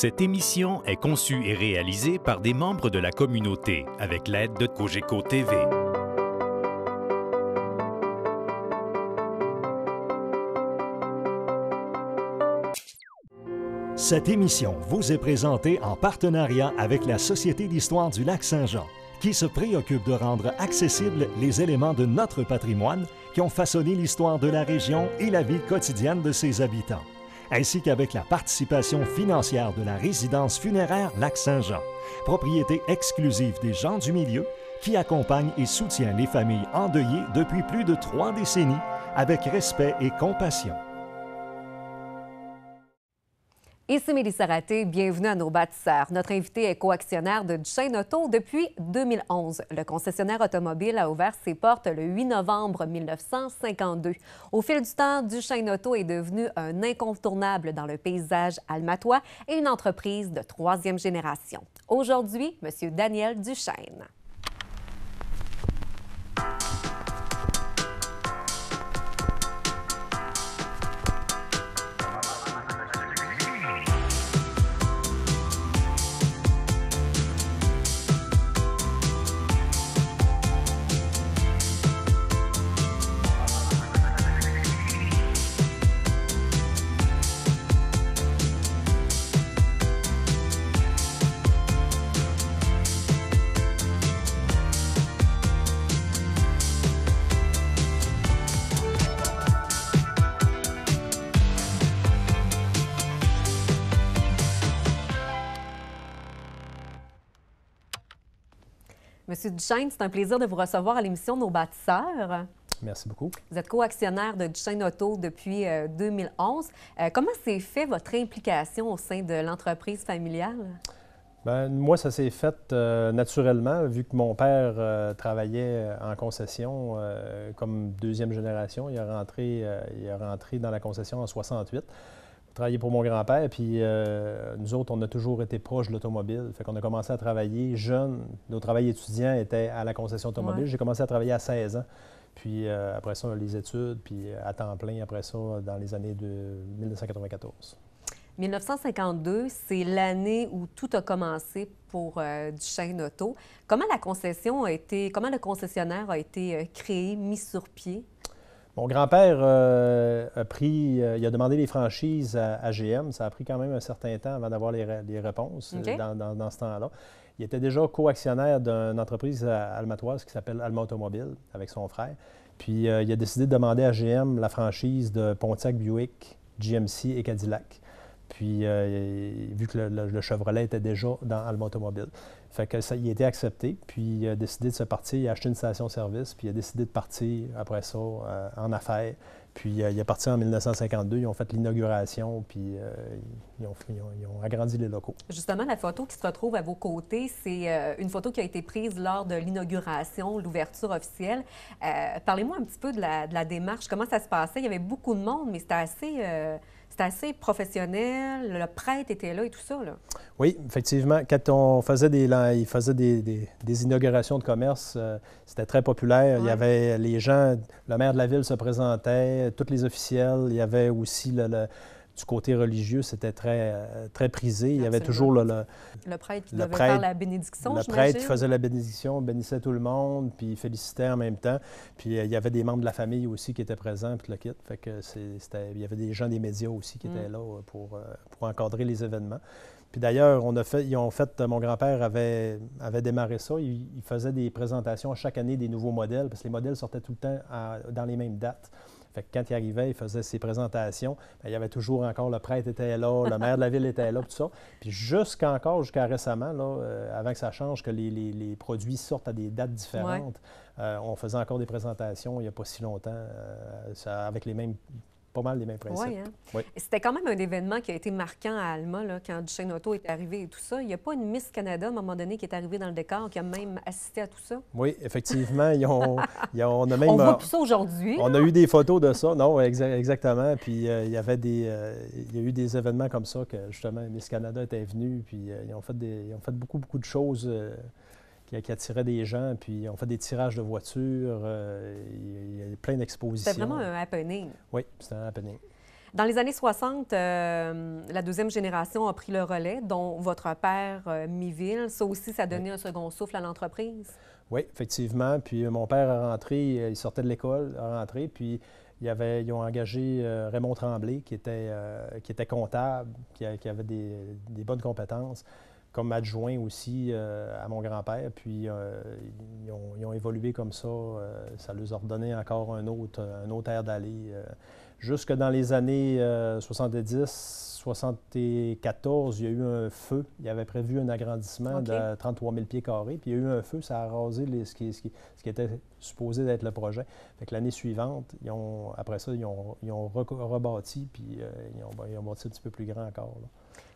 Cette émission est conçue et réalisée par des membres de la communauté avec l'aide de Cogeco TV. Cette émission vous est présentée en partenariat avec la Société d'histoire du lac Saint-Jean, qui se préoccupe de rendre accessibles les éléments de notre patrimoine qui ont façonné l'histoire de la région et la vie quotidienne de ses habitants ainsi qu'avec la participation financière de la résidence funéraire Lac Saint-Jean, propriété exclusive des gens du milieu qui accompagne et soutient les familles endeuillées depuis plus de trois décennies avec respect et compassion. Ici Mélissa Raté, bienvenue à nos bâtisseurs. Notre invité est coactionnaire de Duchesne Auto depuis 2011. Le concessionnaire automobile a ouvert ses portes le 8 novembre 1952. Au fil du temps, Duchesne Auto est devenu un incontournable dans le paysage almatois et une entreprise de troisième génération. Aujourd'hui, M. Daniel Duchesne. c'est un plaisir de vous recevoir à l'émission Nos bâtisseurs. Merci beaucoup. Vous êtes co-actionnaire de Duchesne Auto depuis 2011. Euh, euh, comment s'est fait votre implication au sein de l'entreprise familiale? Bien, moi, ça s'est fait euh, naturellement, vu que mon père travaillait en concession comme deuxième génération. Il est rentré, il rentré dans la concession en 68 travaillé pour mon grand-père, puis euh, nous autres, on a toujours été proches de l'automobile. Fait qu'on a commencé à travailler jeune. Nos travails étudiants étaient à la concession automobile. J'ai commencé à travailler à 16 ans. Puis euh, après ça, les études, puis euh, à temps plein après ça, dans les années de 1994. 1952, c'est l'année où tout a commencé pour du Duchesne Auto. Comment la concession a été, comment le concessionnaire a été créé, mis sur pied? Mon grand-père euh, a pris, euh, il a demandé les franchises à, GM. Ça a pris quand même un certain temps avant d'avoir les, réponses euh, dans, ce temps-là. Il était déjà co-actionnaire d'une entreprise almatoise qui s'appelle Alma Automobile avec son frère. Puis il a décidé de demander à GM la franchise de Pontiac Buick, GMC et Cadillac. Puis, euh, vu que le, Chevrolet était déjà dans Alma Automobile. Fait que ça, il a été accepté, puis il a décidé de se partir. Il a acheté une station-service, puis il a décidé de partir après ça euh, en affaires. Puis euh, il est parti en 1952, ils ont fait l'inauguration, puis ils, ont, agrandi les locaux. Justement, la photo qui se retrouve à vos côtés, c'est une photo qui a été prise lors de l'inauguration, l'ouverture officielle. Parlez-moi un petit peu de la, démarche, comment ça se passait. Il y avait beaucoup de monde, mais c'était assez c'était assez professionnel. Le prêtre était là et tout ça. Oui, effectivement. Quand on faisait des, il faisait des, inaugurations de commerce, euh, c'était très populaire. Il y avait les gens, le maire de la ville se présentait, tous les officiels. Il y avait aussi le du côté religieux, c'était très, euh, très prisé. Il y avait toujours le, prêtre qui devait faire la bénédiction. Le prêtre faisait la bénédiction, bénissait tout le monde, puis félicitait en même temps. Puis euh, il y avait des membres de la famille aussi qui étaient présents, puis le kit. Fait que c'était, il y avait des gens des médias aussi qui étaient mm. là euh, pour, encadrer les événements. Puis d'ailleurs, on a fait, ils fait, mon grand-père avait, avait démarré ça. Il, faisait des présentations chaque année des nouveaux modèles, parce que les modèles sortaient tout le temps dans les mêmes dates quand il arrivait, il faisait ses présentations, ben, il y avait toujours encore le prêtre était là, le maire de la ville était là, tout ça. Puis jusqu'encore, jusqu'à récemment, là, euh, avant que ça change, que les, produits sortent à des dates différentes, euh, on faisait encore des présentations il n'y a pas si longtemps, euh, avec les mêmes pas mal les mêmes principes. oui. Hein. C'était quand même un événement qui a été marquant à Alma, quand Duchenne Auto est arrivé et tout ça. Il n'y a pas une Miss Canada, à un moment donné, qui est arrivée dans le décor, qui a même assisté à tout ça? Oui, effectivement. ils ont, on a même... voit euh, plus aujourd'hui. On a eu des photos de ça. Non, exactement. Puis euh, il, y avait des, euh, il a eu des événements comme ça que, justement, Miss Canada était venue. Puis ils, ont fait des, ils ont fait beaucoup, beaucoup de choses qui, des gens. Puis on fait des tirages de voitures, euh, il plein d'expositions. C'était vraiment un happening. Oui, c'était un happening. Dans les années 60, euh, la deuxième génération a pris le relais, dont votre père euh, Miville. Ça aussi, ça a donné un second souffle à l'entreprise. Oui, effectivement. Puis mon père est rentré, il sortait de l'école, est rentré, puis il avait, ils ont engagé Raymond Tremblay, qui était, qui était comptable, qui, avait des, bonnes compétences comme adjoint aussi euh, à mon grand-père. Puis euh, ils, ont, évolué comme ça. Euh, ça leur a encore un autre, un air d'aller. jusque dans les années 70, 74, il y a eu un feu. Il avait prévu un agrandissement de 33 000 pieds carrés. Puis il y a eu un feu, ça a rasé ce, qui, était supposé d'être le projet. Fait que l'année suivante, après ça, ils ont, rebâti, puis ils, ont, bâti un petit peu plus grand encore.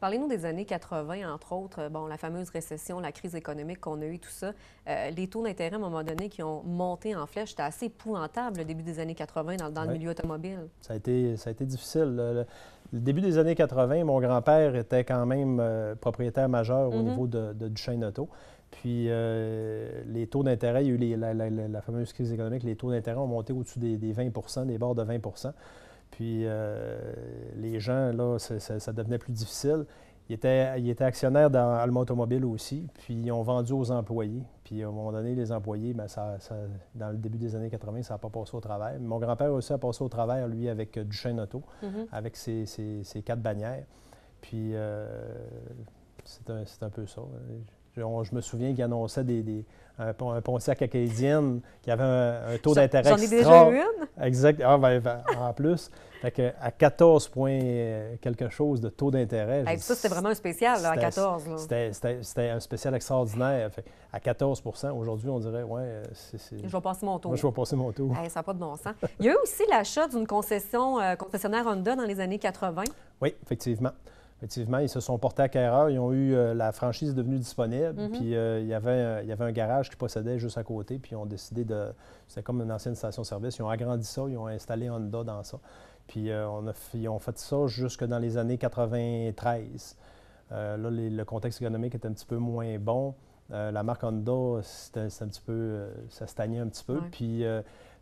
Parlez-nous des années 80, entre autres, euh, bon, la fameuse récession, la crise économique qu'on a eue, tout ça. Euh, les taux d'intérêt, à un moment donné, qui ont monté en flèche, c'était assez épouvantable le début des années 80 dans, le milieu automobile. Ça a été, ça a été difficile. Le, début des années 80, mon grand-père était quand même euh, propriétaire majeur au mhm. niveau de, de Auto. Puis les taux d'intérêt, il y a eu la, fameuse crise économique, les taux d'intérêt ont monté au-dessus des 20 des bords de 20 puis euh, les gens, là, ça, devenait plus difficile. Il était, il était actionnaires dans Alma Automobile aussi, puis ils ont vendu aux employés. Puis à un moment donné, les employés, bien, dans le début des années 80, ça n'a pas passé au travail. Mon grand-père aussi a passé au travail, lui, avec euh, Duchesne Auto, mhm. avec ses, quatre bannières. Puis euh, c'est un, un, peu ça. Hein je me souviens qu'il annonçait des, des un, pontier à acadienne qui avait un, taux d'intérêt J'en ai déjà eu une. Exact. Ah, ben, ben, en plus. à 14 points euh, quelque chose de taux d'intérêt. ça, c'était vraiment un spécial, à 14. C'était un spécial extraordinaire. à 14 aujourd'hui, on dirait, ouais, euh, c'est. Je vais passer mon tour. je vais passer mon tour. ça n'a pas de bon sens. Il y a eu aussi l'achat d'une concession euh, concessionnaire Honda dans les années 80. Oui, effectivement effectivement, ils se sont portés acquéreurs, ils ont eu euh, la franchise devenue disponible, mhm. puis euh, il, y avait, un garage qui possédait juste à côté, puis ils ont décidé de... C'était comme une ancienne station-service, ils ont agrandi ça, ils ont installé Honda dans ça. Puis euh, ils ont fait ça jusque dans les années 93. là, le contexte économique était un petit peu moins bon. la marque Honda, c'était un petit peu... ça stagnait un petit peu, puis...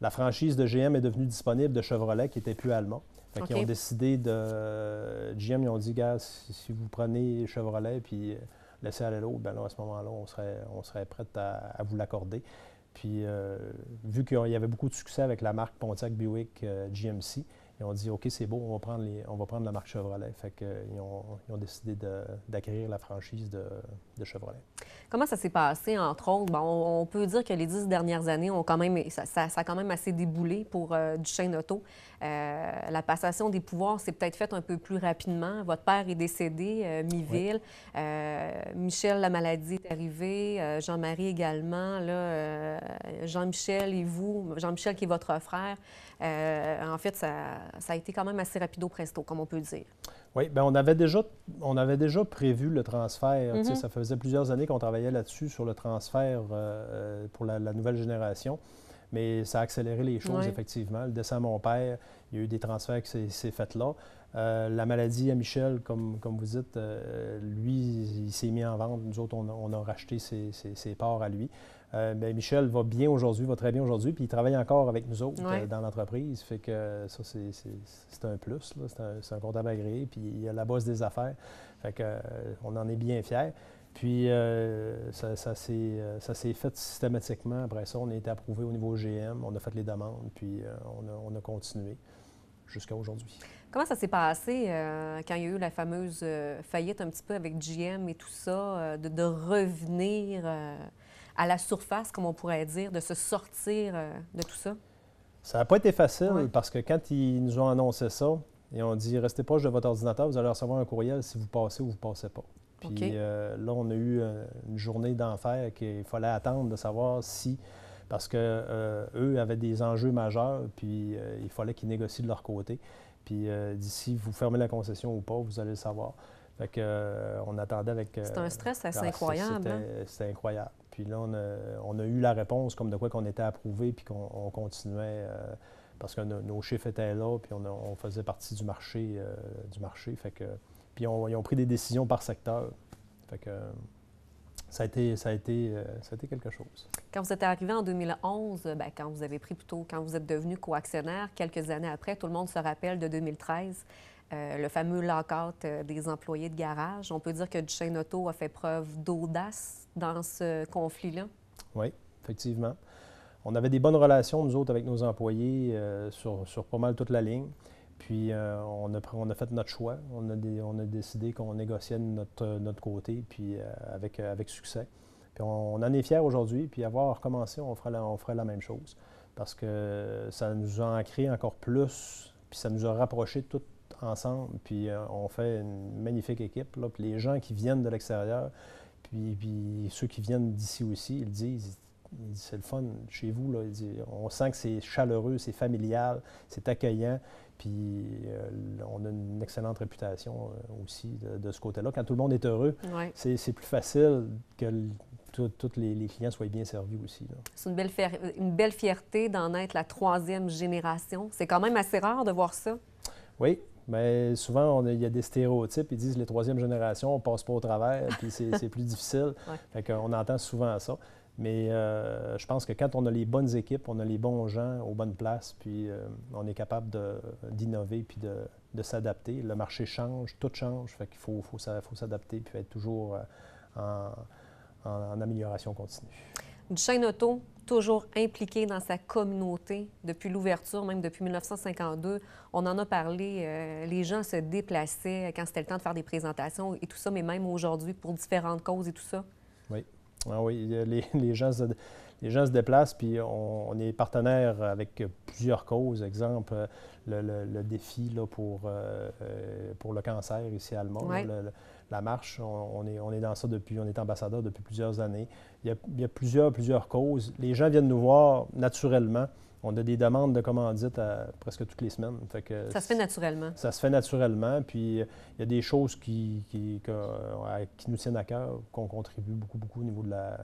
la franchise de GM est devenue disponible de Chevrolet, qui n'était plus allemand. Ils ont décidé de. GM, ils ont dit, gars, si, vous prenez Chevrolet puis euh, laissez aller l'autre, ben là, à ce moment-là, on serait, on prêt à, vous l'accorder. Puis, euh, vu qu'il y avait beaucoup de succès avec la marque Pontiac Buick euh, GMC, on dit, OK, c'est beau, on va prendre, on va prendre la marque Chevrolet. Fait qu'ils euh, ont, ils ont décidé d'acquérir la franchise de, Chevrolet. Comment ça s'est passé, entre autres? Bon, on peut dire que les dix dernières années, ont quand même, ça, ça, a quand même assez déboulé pour du euh, Duchesne Auto. Euh, la passation des pouvoirs s'est peut-être faite un peu plus rapidement. Votre père est décédé, mi-ville. Michel, la maladie est arrivée. Jean-Marie également. Jean-Michel et vous, Jean-Michel qui est votre frère. en fait, ça ça a été quand même assez rapido presto, comme on peut dire. Oui, bien, on avait déjà, on avait déjà prévu le transfert. Mhm. Ça faisait plusieurs années qu'on travaillait là-dessus, sur le transfert euh, euh, pour la, nouvelle génération. Mais ça a accéléré les choses, effectivement. Le décès à mon père, il y a eu des transferts qui s'est fait là. Euh, la maladie à Michel, comme, vous dites, lui, il s'est mis en vente. Nous autres, on a, racheté ses parts à lui. Euh, ben, Michel va bien aujourd'hui, va très bien aujourd'hui, puis il travaille encore avec nous autres euh, dans l'entreprise. Fait que euh, ça, c'est un plus. C'est un, comptable agréé, puis il a la bosse des affaires. Fait que, on en est bien fiers. Puis ça, ça s'est fait systématiquement. Après ça, on a été approuvé au niveau GM, on a fait les demandes, puis on a, on, a, continué jusqu'à aujourd'hui. Comment ça s'est passé quand il y a eu la fameuse faillite un petit peu avec GM et tout ça, de, de, revenir à la surface, comme on pourrait dire, de se sortir euh, de tout ça? Ça n'a pas été facile parce que quand ils nous ont annoncé ça, ils ont dit restez proche de votre ordinateur, vous allez recevoir un courriel si vous passez ou vous ne passez pas. Puis euh, là, on a eu euh, une journée d'enfer qu'il fallait attendre de savoir si parce qu'eux avaient des enjeux majeurs, puis il fallait qu'ils négocient de leur côté. Puis d'ici, vous fermez la concession ou pas, vous allez le savoir. Fait que, on attendait avec. C'est un stress assez ah, incroyable. C'était hein? incroyable. Puis là, on a, eu la réponse comme de quoi qu'on était approuvé, puis qu'on continuait euh, parce que nos chiffres étaient là, puis on, faisait partie du marché. Euh, du marché fait que, puis ils ont pris des décisions par secteur. Fait que, ça a, été, ça, a été, euh, ça a quelque chose. Quand vous êtes arrivé en 2011, ben, quand vous avez pris plutôt, quand vous êtes devenu co-actionnaire, quelques années après, tout le monde se rappelle de 2013 euh, le fameux lock-out euh, des employés de garage. On peut dire que Duchesne Auto a fait preuve d'audace dans ce conflit-là. Oui, effectivement. On avait des bonnes relations, nous autres, avec nos employés euh, sur, sur, pas mal toute la ligne. Puis on, a, on, a, fait notre choix. On a, on a décidé qu'on négociait de notre, notre côté, puis avec, avec succès. Puis on, en est fiers aujourd'hui. Puis avoir recommencé, on ferait on ferait la même chose parce que ça nous a ancré encore plus, puis ça nous a rapproché de toute ensemble, puis euh, on fait une magnifique équipe. puis les gens qui viennent de l'extérieur, puis, puis, ceux qui viennent d'ici aussi, ils disent, c'est le fun chez vous. Là. on sent que c'est chaleureux, c'est familial, c'est accueillant. Puis euh, on a une excellente réputation euh, aussi de, ce côté-là. Quand tout le monde est heureux, c'est plus facile que tous les, clients soient bien servis aussi. C'est une belle, une belle fierté d'en être la troisième génération. C'est quand même assez rare de voir ça. Oui, mais souvent, il y a des stéréotypes. Ils disent les troisième génération, on passe pas au travers, puis c'est plus difficile. On Fait qu'on entend souvent ça. Mais euh, je pense que quand on a les bonnes équipes, on a les bons gens aux bonnes places, puis euh, on est capable d'innover puis de, s'adapter. Le marché change, tout change. Fait qu'il faut, s'adapter puis être toujours euh, en, amélioration continue. une chaîne auto, toujours impliqué dans sa communauté depuis l'ouverture, même depuis 1952. On en a parlé, euh, les gens se déplaçaient quand c'était le temps de faire des présentations et tout ça, mais même aujourd'hui pour différentes causes et tout ça. Oui, ah oui les, gens se, les gens se déplacent, puis on, est partenaire avec plusieurs causes. Exemple, le, défi là, pour, euh, euh, pour le cancer ici à Allemand, la marche, on, est, on est dans ça depuis, on est ambassadeur depuis plusieurs années. Il y, a, plusieurs, plusieurs causes. Les gens viennent nous voir naturellement. On a des demandes de commandites euh, presque toutes les semaines. que ça se fait naturellement. Ça se fait naturellement. Puis euh, il y a des choses qui, qui, nous tiennent à cœur, qu'on contribue beaucoup, beaucoup au niveau de la,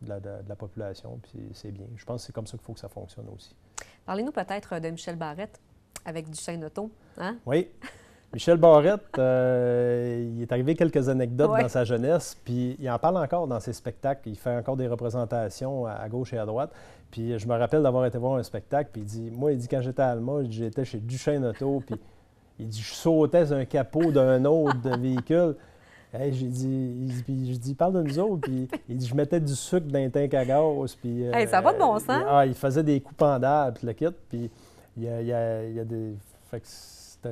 de la, population, puis c'est bien. Je pense que c'est comme ça qu'il faut que ça fonctionne aussi. Parlez-nous peut-être de Michel Barrette avec Duchesne Auto. Hein? Oui. Michel Barrette, euh, il est arrivé quelques anecdotes dans sa jeunesse, puis il en parle encore dans ses spectacles. Il fait encore des représentations à, gauche et à droite. Puis je me rappelle d'avoir été voir un spectacle, puis il dit Moi, il dit, quand j'étais allemand, j'étais chez Duchesne Auto, puis il dit Je sautais un capot d'un autre de véhicule. et j'ai dit, je dis, parle de nous autres. Puis il dit, je mettais du sucre dans un tank à Puis, euh, ça va de bon sens. Il, ah, il faisait des coups en puis le kit. Puis il y a, des.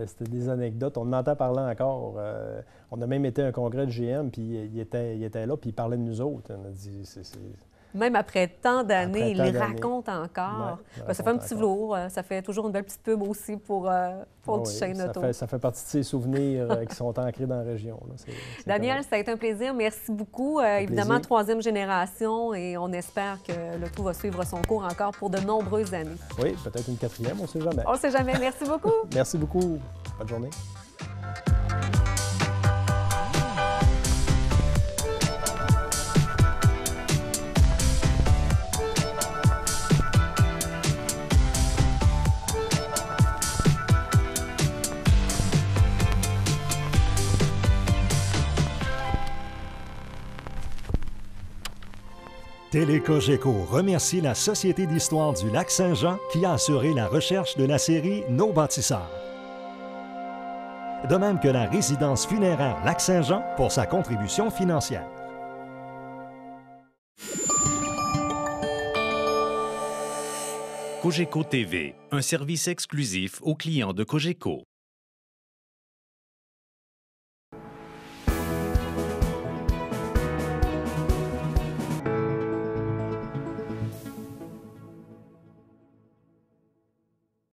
C'était des anecdotes. On en entend parler encore. Euh, on a même été à un congrès de GM, puis il était, là, puis il parlait de nous autres. On a dit, même après tant d'années, il raconte encore. Ben, ça fait un petit velours, euh, ça fait toujours une belle petite pub aussi pour, euh, pour ça Fait, ça fait partie de ses souvenirs euh, qui sont ancrés dans la région. Daniel, ça a été un plaisir. Merci beaucoup. Euh, évidemment, troisième génération et on espère que le tout va suivre son cours encore pour de nombreuses années. Oui, peut-être une quatrième, on ne sait jamais. On ne sait jamais. Merci beaucoup. Merci beaucoup. Bonne journée. Télécogeco remercie la Société d'histoire du lac Saint-Jean qui a assuré la recherche de la série Nos bâtisseurs. De même que la résidence funéraire Lac Saint-Jean pour sa contribution financière. Cogeco TV, un service exclusif aux clients de Cogeco.